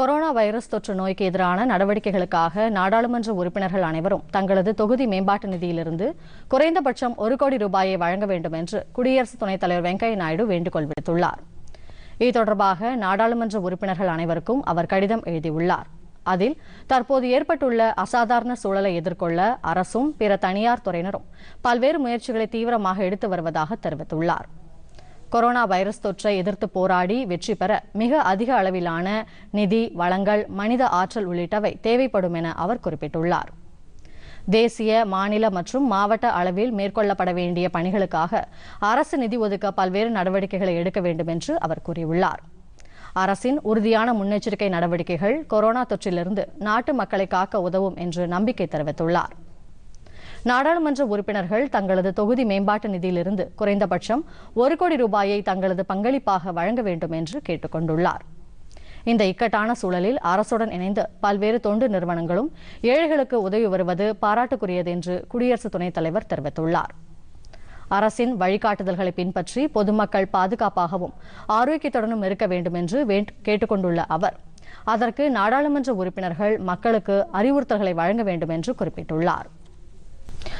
corona virus தொற்று நோய்க்கு எதிரான நடவடிக்கைகளுக்காக நாடாளுமன்ற உறுப்பினர்கள் அனைவரும் தங்களது தொகுதி மேம்பாட்டு நிதியிலிருந்து குறைந்தபட்சம் ஒரு கோடி ரூபாயை வழங்க வேண்டும் என்று குடியரசு துணைத் தலைவர் வெங்கையா நாயுடு வேண்டுகோள் விடுத்துள்ளார் இது தொடர்பாக நாடாளுமன்ற உறுப்பினர்கள் அனைவருக்கும் அவர் கடிதம் எழுதியுள்ளார் அதில் தற்போது ஏற்பட்டுள்ள அசாதாரண சூழலை எதிர்கொள்ள அரசும் பிற தனியார் துறையினரும் பல்வேறு முயற்சிகளை தீவிரமாக எடுத்து வருவதாக தெரிவித்துள்ளாா் கொரோனா வைரஸ் தொற்றை எதிர்த்து போராடி வெற்றி பெற மிக அதிக அளவிலான நிதி வளங்கள் மனித ஆற்றல் உள்ளிட்டவை தேவைப்படும் என அவர் குறிப்பிட்டுள்ளார் தேசிய மாநில மற்றும் மாவட்ட அளவில் மேற்கொள்ளப்பட வேண்டிய பணிகளுக்காக அரசு நிதி ஒதுக்க பல்வேறு நடவடிக்கைகளை எடுக்க வேண்டும் என்று அவர் கூறியுள்ளார் அரசின் உறுதியான முன்னெச்சரிக்கை நடவடிக்கைகள் கொரோனா தொற்றிலிருந்து நாட்டு மக்களை காக்க உதவும் என்று நம்பிக்கை தெரிவித்துள்ளாா் நாடாளுமன்ற உறுப்பினர்கள் தங்களது தொகுதி மேம்பாட்டு நிதியிலிருந்து குறைந்தபட்சம் ஒரு கோடி ரூபாயை தங்களது பங்களிப்பாக வழங்க வேண்டும் என்று கேட்டுக் கொண்டுள்ளார் இந்த இக்கட்டான சூழலில் அரசுடன் இணைந்து பல்வேறு தொண்டு நிறுவனங்களும் ஏழைகளுக்கு உதவி வருவது பாராட்டுக்குரியது என்று குடியரசுத் துணைத் தலைவர் தெரிவித்துள்ளார் அரசின் வழிகாட்டுதல்களை பின்பற்றி பொதுமக்கள் பாதுகாப்பாகவும் ஆரோக்கியத்துடனும் இருக்க வேண்டும் என்று கேட்டுக்கொண்டுள்ள அவர் அதற்கு நாடாளுமன்ற உறுப்பினர்கள் மக்களுக்கு அறிவுறுத்தல்களை வழங்க வேண்டும் என்று குறிப்பிட்டுள்ளார்